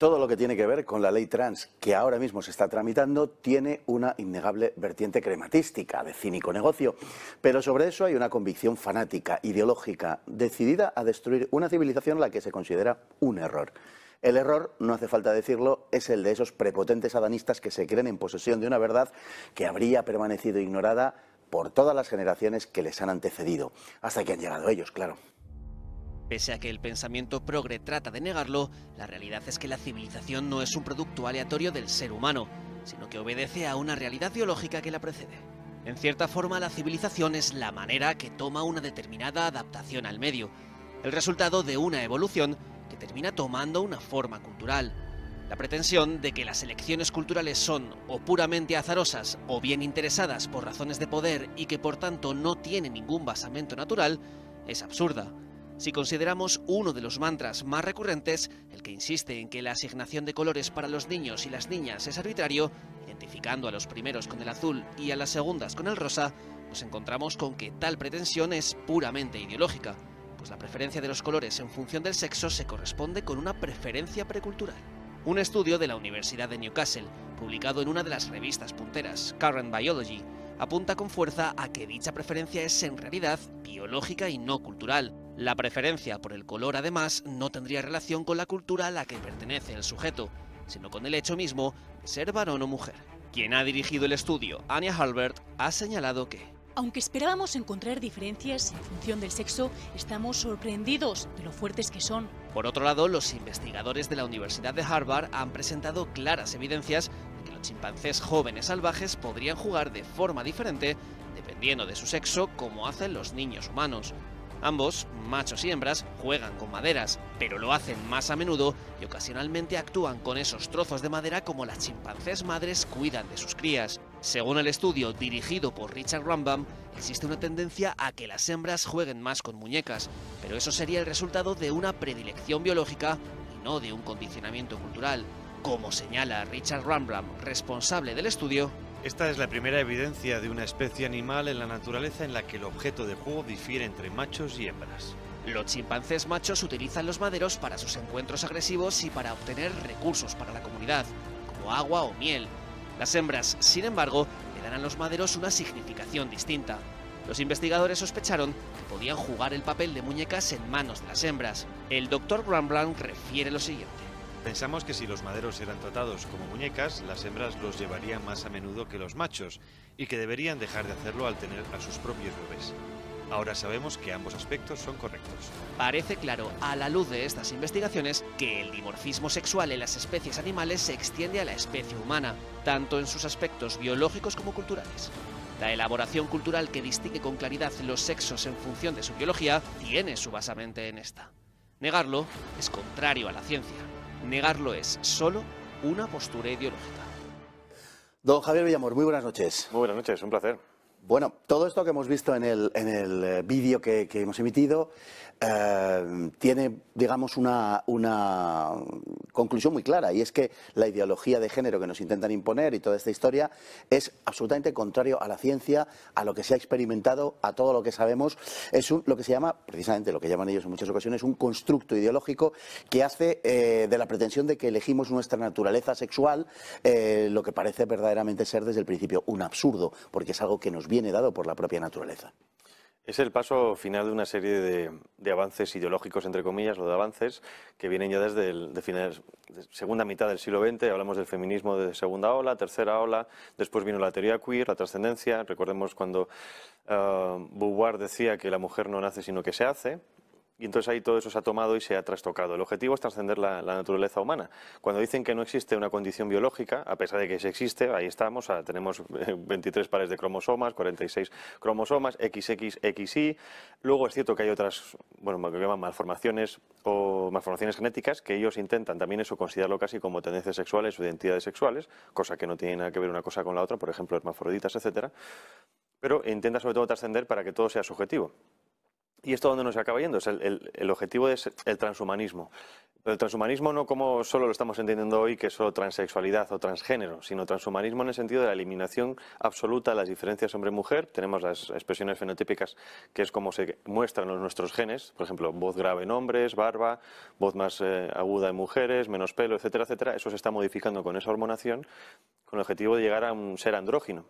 Todo lo que tiene que ver con la ley trans que ahora mismo se está tramitando tiene una innegable vertiente crematística de cínico negocio, pero sobre eso hay una convicción fanática, ideológica, decidida a destruir una civilización la que se considera un error. El error, no hace falta decirlo, es el de esos prepotentes adanistas que se creen en posesión de una verdad que habría permanecido ignorada por todas las generaciones que les han antecedido, hasta que han llegado ellos, claro. Pese a que el pensamiento progre trata de negarlo, la realidad es que la civilización no es un producto aleatorio del ser humano, sino que obedece a una realidad biológica que la precede. En cierta forma, la civilización es la manera que toma una determinada adaptación al medio, el resultado de una evolución que termina tomando una forma cultural. La pretensión de que las elecciones culturales son o puramente azarosas o bien interesadas por razones de poder y que por tanto no tienen ningún basamento natural es absurda si consideramos uno de los mantras más recurrentes, el que insiste en que la asignación de colores para los niños y las niñas es arbitrario, identificando a los primeros con el azul y a las segundas con el rosa, nos encontramos con que tal pretensión es puramente ideológica, pues la preferencia de los colores en función del sexo se corresponde con una preferencia precultural. Un estudio de la Universidad de Newcastle, publicado en una de las revistas punteras, Current Biology, apunta con fuerza a que dicha preferencia es en realidad biológica y no cultural, la preferencia por el color, además, no tendría relación con la cultura a la que pertenece el sujeto, sino con el hecho mismo ser varón o mujer. Quien ha dirigido el estudio, Anya Halbert, ha señalado que aunque esperábamos encontrar diferencias en función del sexo, estamos sorprendidos de lo fuertes que son. Por otro lado, los investigadores de la Universidad de Harvard han presentado claras evidencias de que los chimpancés jóvenes salvajes podrían jugar de forma diferente dependiendo de su sexo como hacen los niños humanos. Ambos, machos y hembras, juegan con maderas, pero lo hacen más a menudo y ocasionalmente actúan con esos trozos de madera como las chimpancés madres cuidan de sus crías. Según el estudio dirigido por Richard Rambam, existe una tendencia a que las hembras jueguen más con muñecas, pero eso sería el resultado de una predilección biológica y no de un condicionamiento cultural. Como señala Richard Rambam, responsable del estudio, esta es la primera evidencia de una especie animal en la naturaleza en la que el objeto de juego difiere entre machos y hembras. Los chimpancés machos utilizan los maderos para sus encuentros agresivos y para obtener recursos para la comunidad, como agua o miel. Las hembras, sin embargo, le dan a los maderos una significación distinta. Los investigadores sospecharon que podían jugar el papel de muñecas en manos de las hembras. El doctor Brown refiere lo siguiente. Pensamos que si los maderos eran tratados como muñecas, las hembras los llevarían más a menudo que los machos y que deberían dejar de hacerlo al tener a sus propios bebés. Ahora sabemos que ambos aspectos son correctos. Parece claro, a la luz de estas investigaciones, que el dimorfismo sexual en las especies animales se extiende a la especie humana, tanto en sus aspectos biológicos como culturales. La elaboración cultural que distingue con claridad los sexos en función de su biología tiene su basamento en esta. Negarlo es contrario a la ciencia. Negarlo es solo una postura ideológica. Don Javier Villamor, muy buenas noches. Muy buenas noches, un placer. Bueno, todo esto que hemos visto en el, en el eh, vídeo que, hemos emitido eh, tiene, digamos, una, conclusión muy clara, y es que la ideología de género que nos intentan imponer y toda esta historia es absolutamente contrario a la ciencia, a lo que se ha experimentado, a todo lo que sabemos. Es lo que se llama, precisamente lo que llaman ellos en muchas ocasiones, un constructo ideológico que hace eh, de la pretensión de que elegimos nuestra naturaleza sexual eh, lo que parece verdaderamente ser desde el principio un absurdo, porque es algo que nos viene dado por la propia naturaleza. Es el paso final de una serie de, avances ideológicos, entre comillas, o de avances que vienen ya desde la segunda mitad del siglo XX. Hablamos del feminismo de segunda ola, tercera ola, después vino la teoría queer, la trascendencia. Recordemos cuando ah, Beauvoir decía que la mujer no nace sino que se hace. Y entonces ahí todo eso se ha tomado y se ha trastocado. El objetivo es trascender la, naturaleza humana. Cuando dicen que no existe una condición biológica, a pesar de que sí existe, ahí estamos, tenemos 23 eh, pares de cromosomas, 46 cromosomas, XXXY. Luego es cierto que hay otras, bueno, que llaman malformaciones o malformaciones genéticas, que ellos intentan también eso considerarlo casi como tendencias sexuales o identidades sexuales, cosa que no tiene nada que ver una cosa con la otra, por ejemplo, hermafroditas, etcétera. Pero intenta sobre todo trascender para que todo sea subjetivo. Y esto donde nos acaba yendo, es el, objetivo es el transhumanismo. el transhumanismo no como solo lo estamos entendiendo hoy, que es solo transexualidad o transgénero, sino transhumanismo en el sentido de la eliminación absoluta de las diferencias hombre-mujer. Tenemos las expresiones fenotípicas, que es como se muestran los nuestros genes, por ejemplo, voz grave en hombres, barba, voz más eh, aguda en mujeres, menos pelo, etcétera, etcétera. Eso se está modificando con esa hormonación con el objetivo de llegar a un ser andrógino.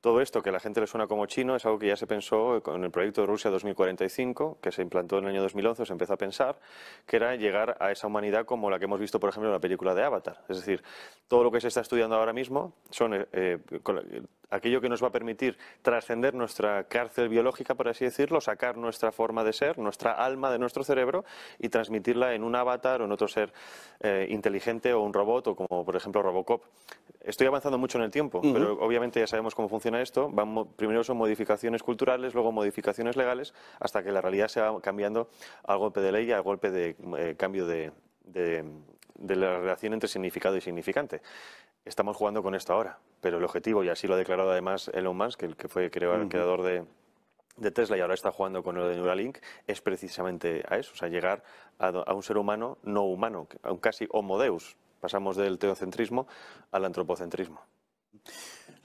Todo esto que a la gente le suena como chino es algo que ya se pensó en el proyecto de Rusia 2045, que se implantó en el año 2011, se empezó a pensar, que era llegar a esa humanidad como la que hemos visto, por ejemplo, en la película de Avatar. Es decir, todo lo que se está estudiando ahora mismo son eh, eh, aquello que nos va a permitir trascender nuestra cárcel biológica, por así decirlo, sacar nuestra forma de ser, nuestra alma de nuestro cerebro y transmitirla en un avatar o en otro ser eh, inteligente o un robot o como, por ejemplo, Robocop. Estoy avanzando mucho en el tiempo, pero obviamente ya sabemos cómo funciona a esto, van, primero son modificaciones culturales, luego modificaciones legales, hasta que la realidad se va cambiando al golpe de ley y al golpe de eh, cambio de, la relación entre significado y significante estamos jugando con esto ahora. Pero el objetivo, y así lo ha declarado además Elon Musk, que, que fue el creador de, Tesla y ahora está jugando con lo de Neuralink, es precisamente a eso, o sea, llegar a, a un ser humano no humano, a un casi homo deus. Pasamos del teocentrismo al antropocentrismo.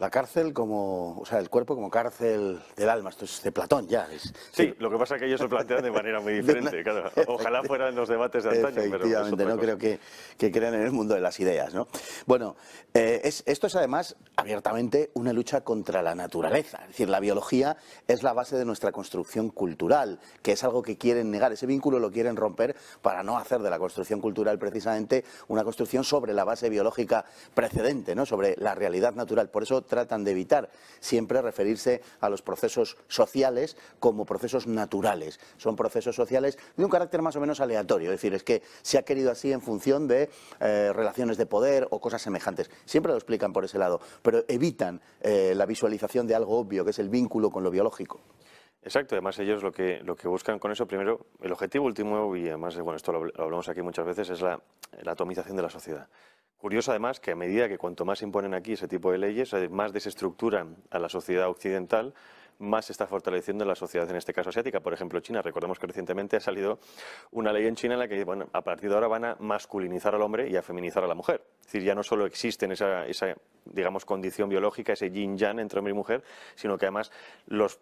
La cárcel como, o sea, el cuerpo como cárcel del alma, esto es de Platón ya. sí, lo que pasa es que ellos lo plantean de manera muy diferente, ...ojalá fuera Ojalá fueran los debates de antaño, no creo que, que, crean en el mundo de las ideas, ¿no? Bueno, eh, esto es además abiertamente una lucha contra la naturaleza, es decir, la biología es la base de nuestra construcción cultural, que es algo que quieren negar, ese vínculo lo quieren romper para no hacer de la construcción cultural precisamente una construcción sobre la base biológica precedente, ¿no? Sobre la realidad natural, por eso tratan de evitar, siempre referirse a los procesos sociales como procesos naturales. Son procesos sociales de un carácter más o menos aleatorio, es decir, es que se ha querido así en función de eh, relaciones de poder o cosas semejantes. Siempre lo explican por ese lado, pero evitan eh, la visualización de algo obvio, que es el vínculo con lo biológico. Exacto, además ellos lo que, lo que buscan con eso, primero, el objetivo último, y además, bueno, esto lo, hablamos aquí muchas veces, es la atomización de la sociedad. Curioso además que a medida que cuanto más imponen aquí ese tipo de leyes, eh, más desestructuran a la sociedad occidental, más se está fortaleciendo la sociedad, en este caso asiática. Por ejemplo, China, recordemos que recientemente ha salido una ley en China en la que, bueno, a partir de ahora van a masculinizar al hombre y a feminizar a la mujer. Es decir, ya no solo existen esa, esa digamos, condición biológica, ese yin-yang entre hombre y mujer, sino que además los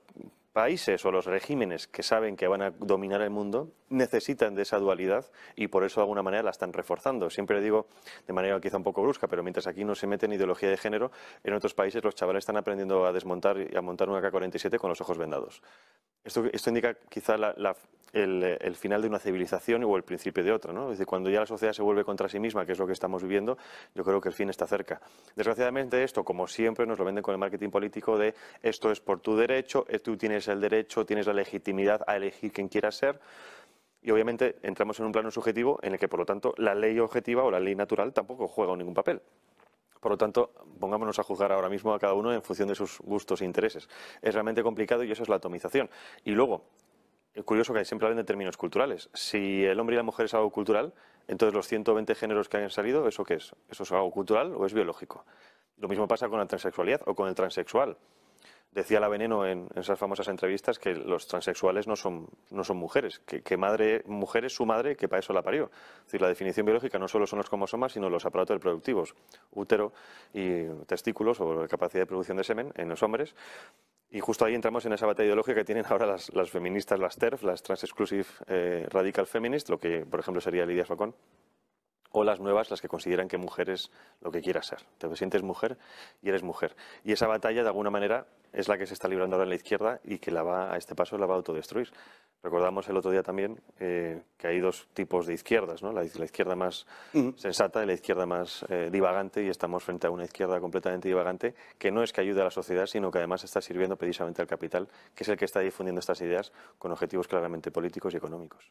países o los regímenes que saben que van a dominar el mundo necesitan de esa dualidad y por eso de alguna manera la están reforzando. Siempre digo de manera quizá un poco brusca, pero mientras aquí no se mete en ideología de género, en otros países los chavales están aprendiendo a desmontar y a montar un AK-47 con los ojos vendados. Esto, esto indica quizá el, final de una civilización o el principio de otra. ¿no? Es cuando ya la sociedad se vuelve contra sí misma, que es lo que estamos viviendo, yo creo que el fin está cerca. Desgraciadamente esto, como siempre, nos lo venden con el marketing político de esto es por tu derecho, eh, tú tienes el derecho, tienes la legitimidad a elegir quien quieras ser. Y obviamente entramos en un plano subjetivo en el que, por lo tanto, la ley objetiva o la ley natural tampoco juega ningún papel. Por lo tanto, pongámonos a juzgar ahora mismo a cada uno en función de sus gustos e intereses. Es realmente complicado y eso es la atomización. Y luego, es curioso que siempre hablen de términos culturales. Si el hombre y la mujer es algo cultural, entonces los 120 géneros que hayan salido, ¿eso qué es? ¿Eso es algo cultural o es biológico? Lo mismo pasa con la transexualidad o con el transexual. Decía la Veneno en, esas famosas entrevistas que los transexuales no son, no son mujeres, que, madre, mujer es su madre que para eso la parió. Es decir, la definición biológica no solo son los comosomas, sino los aparatos reproductivos, útero y testículos o la capacidad de producción de semen en los hombres. Y justo ahí entramos en esa batalla ideológica que tienen ahora las, feministas, las TERF, las Trans Exclusive eh, Radical Feminist, lo que por ejemplo sería Lidia Facón o las nuevas, las que consideran que mujer es lo que quiera ser. Te sientes mujer y eres mujer. Y esa batalla, de alguna manera, es la que se está librando ahora en la izquierda y que la va, a este paso la va a autodestruir. Recordamos el otro día también eh, que hay dos tipos de izquierdas, ¿no? la, izquierda más sensata y la izquierda más eh, divagante, y estamos frente a una izquierda completamente divagante que no es que ayude a la sociedad, sino que además está sirviendo precisamente al capital, que es el que está difundiendo estas ideas con objetivos claramente políticos y económicos.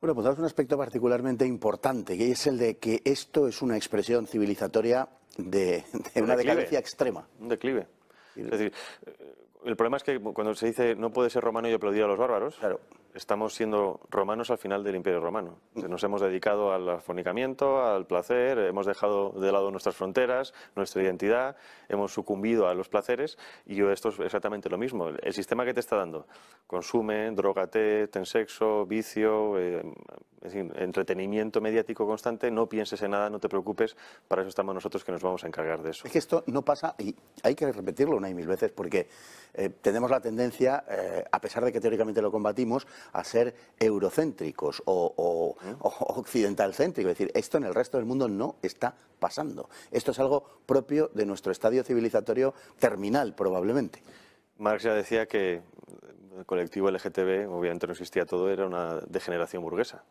Bueno, pues damos un aspecto particularmente importante, que es el de que esto es una expresión civilizatoria de, una decadencia extrema. Un declive. Es decir, eh, el problema es que cuando se dice no puede ser romano y aplaudir a los bárbaros, claro estamos siendo romanos al final del Imperio Romano. Mm. Nos hemos dedicado al afonicamiento, al placer, hemos dejado de lado nuestras fronteras, nuestra identidad, hemos sucumbido a los placeres y esto es exactamente lo mismo. El sistema que te está dando, consume, drogate, ten sexo, vicio, eh, entretenimiento mediático constante, no pienses en nada, no te preocupes, para eso estamos nosotros que nos vamos a encargar de eso. Es que esto no pasa, y hay que repetirlo una y mil veces, porque eh, tenemos la tendencia, eh, a pesar de que teóricamente lo combatimos, a ser eurocéntricos ¿Eh? o, occidentalcéntricos. Es decir, esto en el resto del mundo no está pasando. Esto es algo propio de nuestro estadio civilizatorio terminal, probablemente. Marx ya decía que el colectivo LGTB, obviamente no existía todo, era una degeneración burguesa.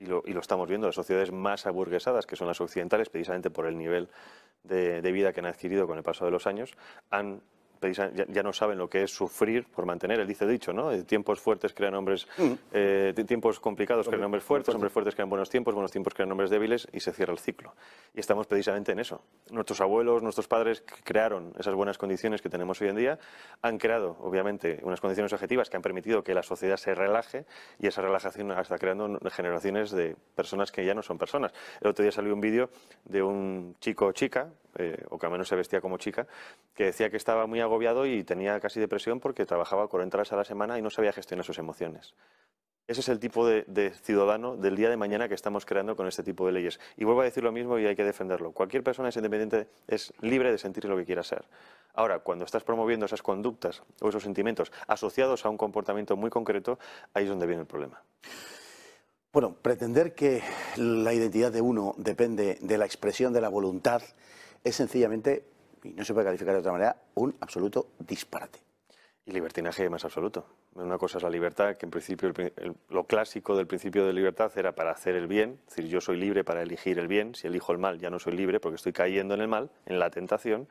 Y lo, estamos viendo, las sociedades más aburguesadas, que son las occidentales, precisamente por el nivel de, de, vida que han adquirido con el paso de los años, han ya, no saben lo que es sufrir por mantener el dice dicho, ¿no? Eh, tiempos fuertes crean hombres, mm. eh, tiempos complicados crean hombres fuertes, hombres fuertes crean buenos tiempos, buenos tiempos crean hombres débiles y se cierra el ciclo. Y estamos precisamente en eso. Nuestros abuelos, nuestros padres crearon esas buenas condiciones que tenemos hoy en día, han creado, obviamente, unas condiciones objetivas que han permitido que la sociedad se relaje y esa relajación está creando generaciones de personas que ya no son personas. El otro día salió un vídeo de un chico o chica eh, o que al menos se vestía como chica, que decía que estaba muy agobiado y tenía casi depresión porque trabajaba 40 horas a la semana y no sabía gestionar sus emociones. Ese es el tipo de, de, ciudadano del día de mañana que estamos creando con este tipo de leyes. Y vuelvo a decir lo mismo y hay que defenderlo. Cualquier persona es independiente, es libre de sentir lo que quiera ser. Ahora, cuando estás promoviendo esas conductas o esos sentimientos asociados a un comportamiento muy concreto, ahí es donde viene el problema. Bueno, pretender que la identidad de uno depende de la expresión de la voluntad es sencillamente, y no se puede calificar de otra manera, un absoluto disparate. Y libertinaje más absoluto. Una cosa es la libertad, que en principio lo clásico del principio de libertad era para hacer el bien, es decir, yo soy libre para elegir el bien, si elijo el mal ya no soy libre porque estoy cayendo en el mal, en la tentación.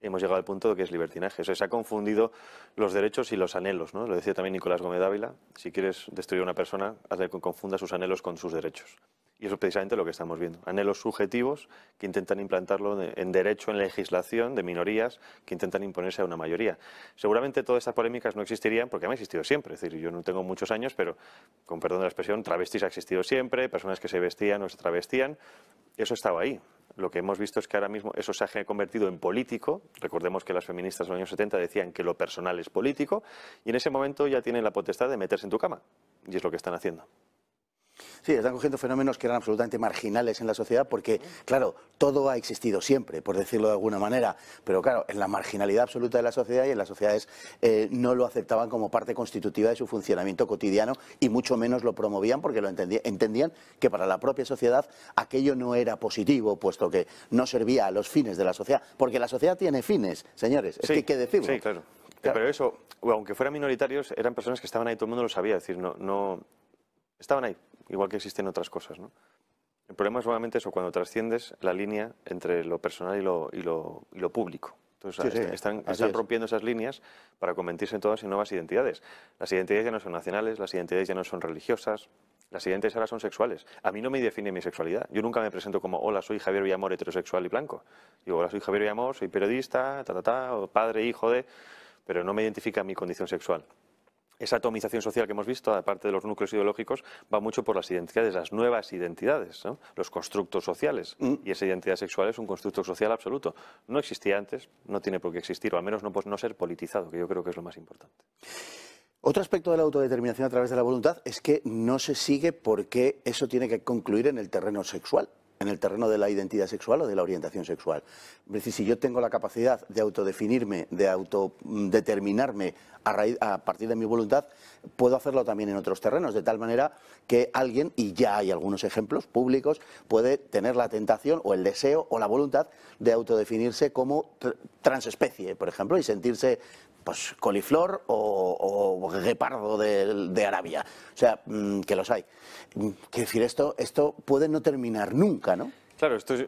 Hemos llegado al punto de que es libertinaje. se ha confundido los derechos y los anhelos, ¿no? Lo decía también Nicolás Gómez Dávila, si quieres destruir a una persona, haz que confunda sus anhelos con sus derechos. Y eso es precisamente lo que estamos viendo. Anhelos subjetivos que intentan implantarlo en derecho, en legislación de minorías que intentan imponerse a una mayoría. Seguramente todas estas polémicas no existirían porque han existido siempre. Es decir, yo no tengo muchos años, pero con perdón de la expresión, travestis ha existido siempre, personas que se vestían o se travestían. Eso estaba ahí. Lo que hemos visto es que ahora mismo eso se ha convertido en político. Recordemos que las feministas en los años 70 decían que lo personal es político y en ese momento ya tienen la potestad de meterse en tu cama. Y es lo que están haciendo. Sí, están cogiendo fenómenos que eran absolutamente marginales en la sociedad porque, claro, todo ha existido siempre, por decirlo de alguna manera, pero claro, en la marginalidad absoluta de la sociedad y en las sociedades eh, no lo aceptaban como parte constitutiva de su funcionamiento cotidiano y mucho menos lo promovían porque lo entendían que para la propia sociedad aquello no era positivo, puesto que no servía a los fines de la sociedad, porque la sociedad tiene fines, señores, es que hay que decirlo. Sí, claro. Pero eso, aunque fueran minoritarios, eran personas que estaban ahí, todo el mundo lo sabía. Es decir, no, estaban ahí, igual que existen otras cosas. El problema es solamente eso, cuando trasciendes la línea entre lo personal y lo, público. Entonces, están, rompiendo esas líneas para convertirse en todas y nuevas identidades. Las identidades ya no son nacionales, las identidades ya no son religiosas, las identidades ahora son sexuales. A mí no me define mi sexualidad. Yo nunca me presento como, hola, soy Javier Villamor, heterosexual y blanco. Digo, hola, soy Javier Villamor, soy periodista, ta, ta, padre, hijo de... Pero no me identifica mi condición sexual esa atomización social que hemos visto, aparte de los núcleos ideológicos, va mucho por las identidades, las nuevas identidades, los constructos sociales. Mm. Y esa identidad sexual es un constructo social absoluto. No existía antes, no tiene por qué existir, o al menos no, no ser politizado, que yo creo que es lo más importante. Otro aspecto de la autodeterminación a través de la voluntad es que no se sigue porque eso tiene que concluir en el terreno sexual en el terreno de la identidad sexual o de la orientación sexual. Es decir, si yo tengo la capacidad de autodefinirme, de autodeterminarme a, a partir de mi voluntad, puedo hacerlo también en otros terrenos, de tal manera que alguien, y ya hay algunos ejemplos públicos, puede tener la tentación o el deseo o la voluntad de autodefinirse como transespecie, por ejemplo, y sentirse pues coliflor o, guepardo de, Arabia. O sea, mm, que los hay. Mm, quiero decir, esto, esto puede no terminar nunca, ¿no? Claro, esto es,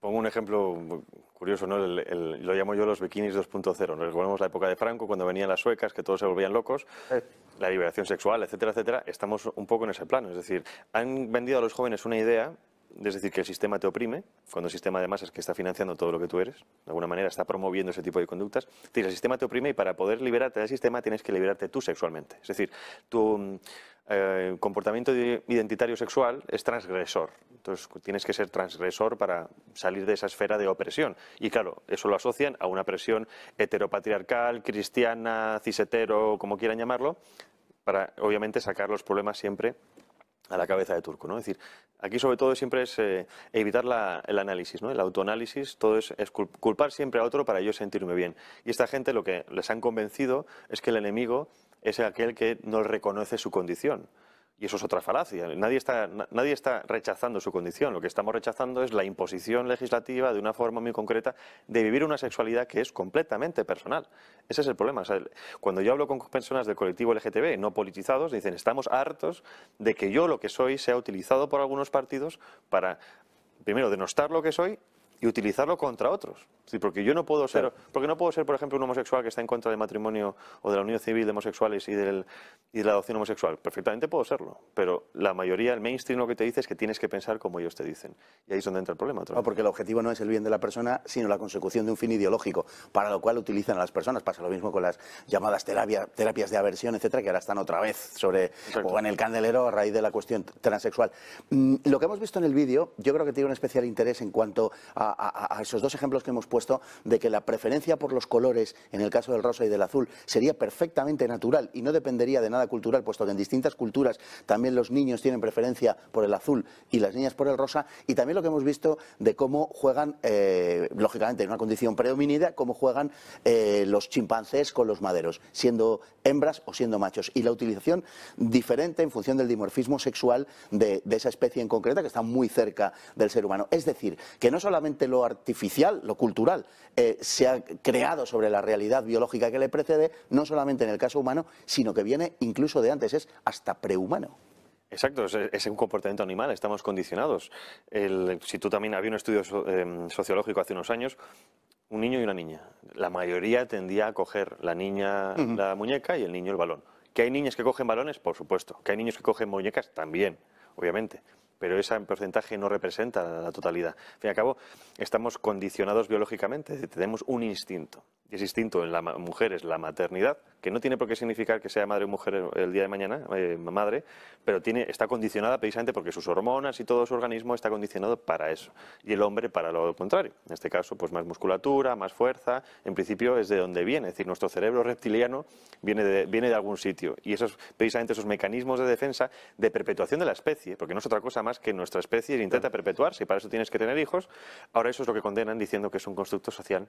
pongo un ejemplo curioso, ¿no? lo llamo yo los bikinis 2.0. Nos a la época de Franco, cuando venían las suecas, que todos se volvían locos, la liberación sexual, etcétera, etcétera. Estamos un poco en ese plano. Es decir, han vendido a los jóvenes una idea es decir, que el sistema te oprime, cuando el sistema además es que está financiando todo lo que tú eres, de alguna manera está promoviendo ese tipo de conductas. Es decir, el sistema te oprime y para poder liberarte del sistema tienes que liberarte tú sexualmente. Es decir, tu eh, comportamiento identitario sexual es transgresor. Entonces, tienes que ser transgresor para salir de esa esfera de opresión. Y claro, eso lo asocian a una presión heteropatriarcal, cristiana, cisetero, como quieran llamarlo, para obviamente sacar los problemas siempre a la cabeza de Turco. ¿no? Es decir, aquí sobre todo siempre es eh, evitar el análisis, ¿no? el autoanálisis, todo es, culpar siempre a otro para yo sentirme bien. Y esta gente lo que les han convencido es que el enemigo es aquel que no reconoce su condición. Y eso es otra falacia. Nadie está, rechazando su condición. Lo que estamos rechazando es la imposición legislativa, de una forma muy concreta, de vivir una sexualidad que es completamente personal. Ese es el problema. cuando yo hablo con personas del colectivo LGTB no politizados, dicen, estamos hartos de que yo lo que soy sea utilizado por algunos partidos para, primero, denostar lo que soy y utilizarlo contra otros. Sí, porque yo no puedo ser, porque no puedo ser, por ejemplo, un homosexual que está en contra del matrimonio o de la unión civil de homosexuales y, del, y de la adopción homosexual. Perfectamente puedo serlo, pero la mayoría, el mainstream lo que te dice es que tienes que pensar como ellos te dicen. Y ahí es donde entra el problema. porque el objetivo no es el bien de la persona, sino la consecución de un fin ideológico, para lo cual utilizan a las personas. Pasa lo mismo con las llamadas terapias de aversión, etcétera, que ahora están otra vez sobre o en el candelero a raíz de la cuestión transexual. Mm, lo que hemos visto en el vídeo, yo creo que tiene un especial interés en cuanto a, a esos dos ejemplos que hemos puesto de que la preferencia por los colores, en el caso del rosa y del azul, sería perfectamente natural y no dependería de nada cultural, puesto que en distintas culturas también los niños tienen preferencia por el azul y las niñas por el rosa, y también lo que hemos visto de cómo juegan, eh, lógicamente en una condición predominida, cómo juegan eh, los chimpancés con los maderos, siendo hembras o siendo machos, y la utilización diferente en función del dimorfismo sexual de, de esa especie en concreta que está muy cerca del ser humano. Es decir, que no solamente lo artificial, lo cultural, eh, se ha creado sobre la realidad biológica que le precede, no solamente en el caso humano, sino que viene incluso de antes, es hasta prehumano. Exacto, es, un comportamiento animal, estamos condicionados. si tú también había un estudio eh, sociológico hace unos años, un niño y una niña. La mayoría tendía a coger la niña la muñeca y el niño el balón. ¿Que hay niñas que cogen balones? Por supuesto. ¿Que hay niños que cogen muñecas? También, obviamente pero ese porcentaje no representa la totalidad. Al fin y al cabo, estamos condicionados biológicamente, tenemos un instinto es instinto en la mujer es la maternidad, que no tiene por qué significar que sea madre o mujer el día de mañana, eh, madre, pero tiene, está condicionada precisamente porque sus hormonas y todo su organismo está condicionado para eso. Y el hombre para lo contrario. En este caso, pues más musculatura, más fuerza, en principio es de donde viene. Es decir, nuestro cerebro reptiliano viene de, viene de algún sitio. Y esos, precisamente esos mecanismos de defensa, de perpetuación de la especie, porque no es otra cosa más que nuestra especie intenta perpetuarse y para eso tienes que tener hijos. Ahora eso es lo que condenan diciendo que es un constructo social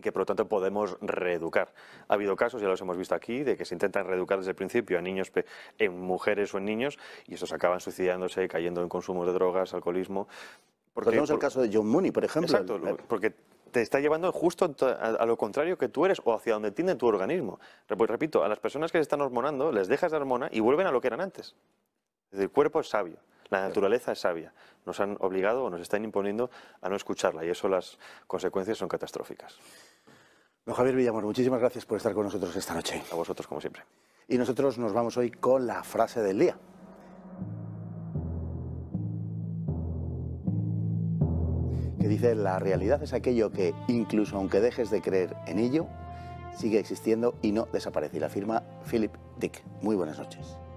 y que por lo tanto podemos reeducar. Ha habido casos, ya los hemos visto aquí, de que se intentan reeducar desde el principio a niños, en mujeres o en niños, y esos acaban suicidándose, cayendo en consumo de drogas, alcoholismo. Porque, Tenemos el caso de John Mooney, por ejemplo. Exacto, eh. porque te está llevando justo a, lo contrario que tú eres o hacia donde tiende tu organismo. Pues repito, a las personas que se están hormonando, les dejas de hormona y vuelven a lo que eran antes. El cuerpo es sabio. La naturaleza es sabia. Nos han obligado o nos están imponiendo a no escucharla y eso las consecuencias son catastróficas. Don Javier Villamor, muchísimas gracias por estar con nosotros esta noche. A vosotros, como siempre. Y nosotros nos vamos hoy con la frase del día. Que dice, la realidad es aquello que, incluso aunque dejes de creer en ello, sigue existiendo y no desaparece. Y la firma Philip Dick. Muy buenas noches.